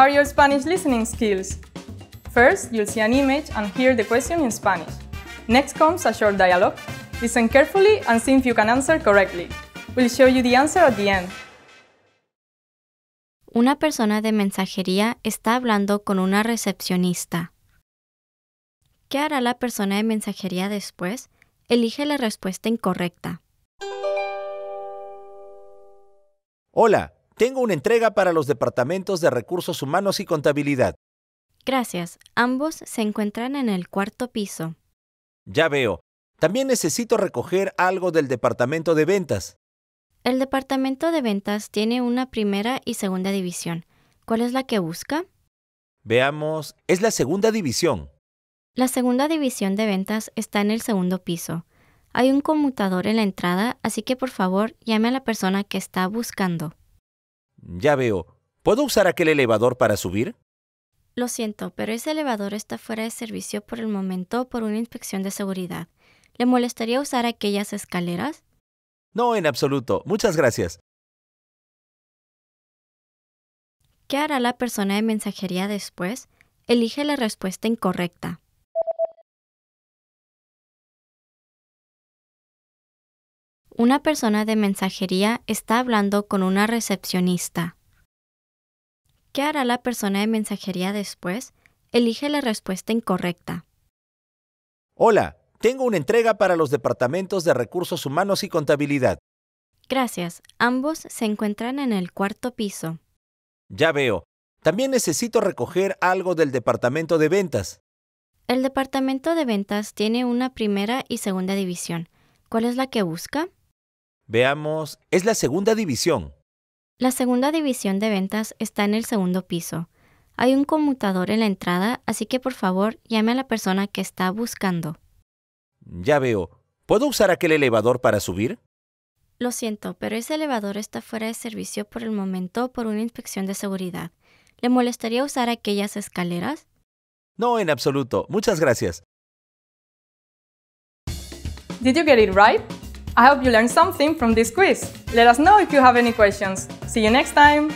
How are your Spanish listening skills? First, you'll see an image and hear the question in Spanish. Next comes a short dialogue. Listen carefully and see if you can answer correctly. We'll show you the answer at the end. Una persona de mensajería está hablando con una recepcionista. ¿Qué hará la persona de mensajería después? Elige la respuesta incorrecta. Hola, tengo una entrega para los departamentos de recursos humanos y contabilidad. Gracias. Ambos se encuentran en el cuarto piso. Ya veo. También necesito recoger algo del departamento de ventas. El departamento de ventas tiene una primera y segunda división. ¿Cuál es la que busca? Veamos, es la segunda división. La segunda división de ventas está en el segundo piso. Hay un conmutador en la entrada, así que por favor llame a la persona que está buscando. Ya veo. ¿Puedo usar aquel elevador para subir? Lo siento, pero ese elevador está fuera de servicio por el momento por una inspección de seguridad. ¿Le molestaría usar aquellas escaleras? No, en absoluto. Muchas gracias. ¿Qué hará la persona de mensajería después? Elige la respuesta incorrecta. una persona de mensajería está hablando con una recepcionista. ¿Qué hará la persona de mensajería después? Elige la respuesta incorrecta. Hola, tengo una entrega para los departamentos de recursos humanos y contabilidad. Gracias, ambos se encuentran en el cuarto piso. Ya veo. También necesito recoger algo del departamento de ventas. El departamento de ventas tiene una primera y segunda división. ¿Cuál es la que busca? Veamos, es la segunda división. La segunda división de ventas está en el segundo piso. Hay un conmutador en la entrada, así que por favor llame a la persona que está buscando. Ya veo. ¿Puedo usar aquel elevador para subir? Lo siento, pero ese elevador está fuera de servicio por el momento por una inspección de seguridad. ¿Le molestaría usar aquellas escaleras? No, en absoluto. Muchas gracias. Did you get it right? I hope you learned something from this quiz. Let us know if you have any questions. See you next time!